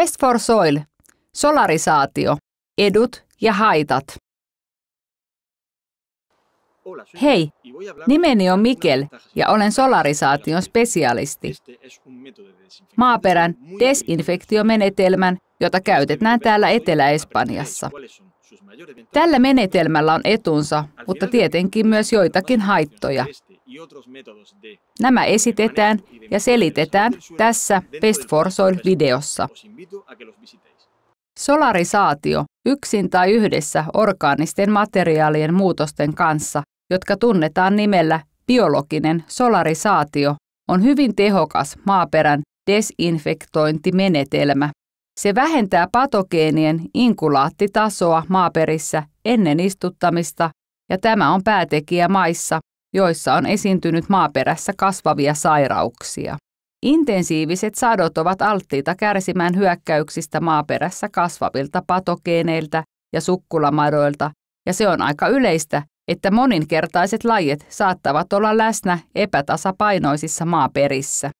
Best for Soil, solarisaatio, edut ja haitat. Hei, nimeni on Mikel ja olen solarisaation spesialisti. Maaperän desinfektiomenetelmän, jota käytetään täällä Etelä-Espanjassa. Tällä menetelmällä on etunsa, mutta tietenkin myös joitakin haittoja. Nämä esitetään ja selitetään tässä Best for Soil-videossa. Solarisaatio yksin tai yhdessä orgaanisten materiaalien muutosten kanssa, jotka tunnetaan nimellä biologinen solarisaatio, on hyvin tehokas maaperän desinfektointimenetelmä. Se vähentää patogeenien inkulaattitasoa maaperissä ennen istuttamista, ja tämä on päätekijä maissa, joissa on esiintynyt maaperässä kasvavia sairauksia. Intensiiviset sadot ovat alttiita kärsimään hyökkäyksistä maaperässä kasvavilta patogeeneiltä ja sukkulamadoilta, ja se on aika yleistä, että moninkertaiset lajit saattavat olla läsnä epätasapainoisissa maaperissä.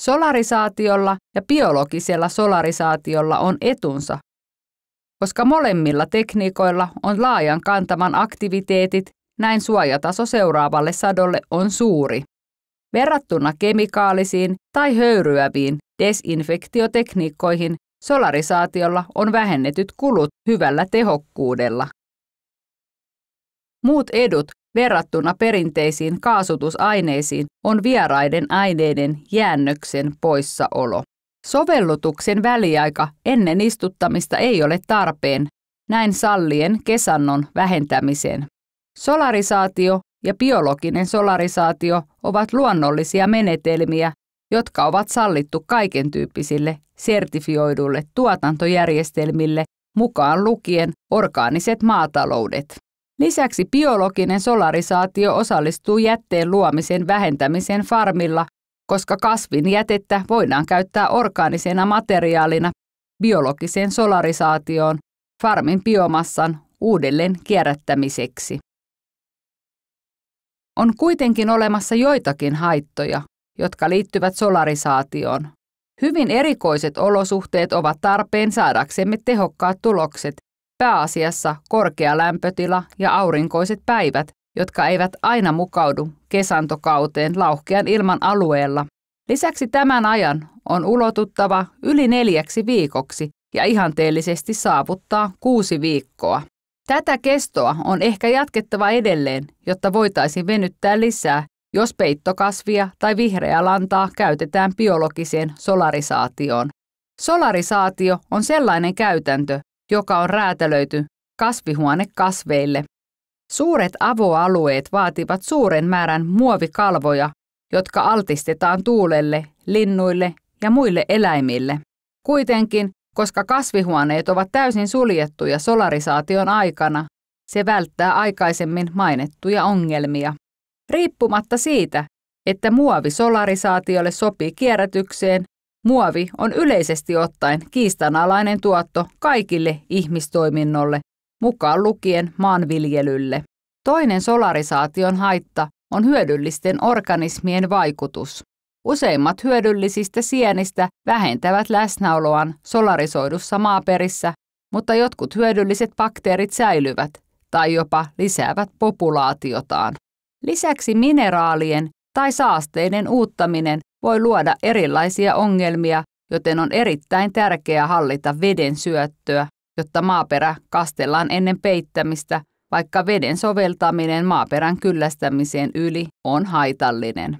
Solarisaatiolla ja biologisella solarisaatiolla on etunsa, koska molemmilla tekniikoilla on laajan kantaman aktiviteetit näin suojataso seuraavalle sadolle on suuri. Verrattuna kemikaalisiin tai höyryäviin desinfektiotekniikkoihin solarisaatiolla on vähennetyt kulut hyvällä tehokkuudella. Muut edut verrattuna perinteisiin kaasutusaineisiin on vieraiden aineiden jäännöksen poissaolo. Sovellutuksen väliaika ennen istuttamista ei ole tarpeen, näin sallien kesannon vähentämiseen. Solarisaatio ja biologinen solarisaatio ovat luonnollisia menetelmiä, jotka ovat sallittu kaiken tyyppisille sertifioiduille tuotantojärjestelmille mukaan lukien orgaaniset maataloudet. Lisäksi biologinen solarisaatio osallistuu jätteen luomisen vähentämisen farmilla, koska kasvin jätettä voidaan käyttää orgaanisena materiaalina biologiseen solarisaatioon farmin biomassan uudelleen kierrättämiseksi. On kuitenkin olemassa joitakin haittoja, jotka liittyvät solarisaatioon. Hyvin erikoiset olosuhteet ovat tarpeen saadaksemme tehokkaat tulokset, pääasiassa korkea lämpötila ja aurinkoiset päivät, jotka eivät aina mukaudu kesantokauteen lauhkean ilman alueella. Lisäksi tämän ajan on ulotuttava yli neljäksi viikoksi ja ihanteellisesti saavuttaa kuusi viikkoa. Tätä kestoa on ehkä jatkettava edelleen, jotta voitaisiin venyttää lisää, jos peittokasvia tai vihreää lantaa käytetään biologiseen solarisaatioon. Solarisaatio on sellainen käytäntö, joka on räätälöity kasvihuonekasveille. Suuret avoalueet vaativat suuren määrän muovikalvoja, jotka altistetaan tuulelle, linnuille ja muille eläimille. Kuitenkin koska kasvihuoneet ovat täysin suljettuja solarisaation aikana, se välttää aikaisemmin mainittuja ongelmia. Riippumatta siitä, että muovi solarisaatiolle sopii kierrätykseen, muovi on yleisesti ottaen kiistanalainen tuotto kaikille ihmistoiminnolle, mukaan lukien maanviljelylle. Toinen solarisaation haitta on hyödyllisten organismien vaikutus. Useimmat hyödyllisistä sienistä vähentävät läsnäoloaan solarisoidussa maaperissä, mutta jotkut hyödylliset bakteerit säilyvät tai jopa lisäävät populaatiotaan. Lisäksi mineraalien tai saasteiden uuttaminen voi luoda erilaisia ongelmia, joten on erittäin tärkeää hallita veden syöttöä, jotta maaperä kastellaan ennen peittämistä, vaikka veden soveltaminen maaperän kyllästämiseen yli on haitallinen.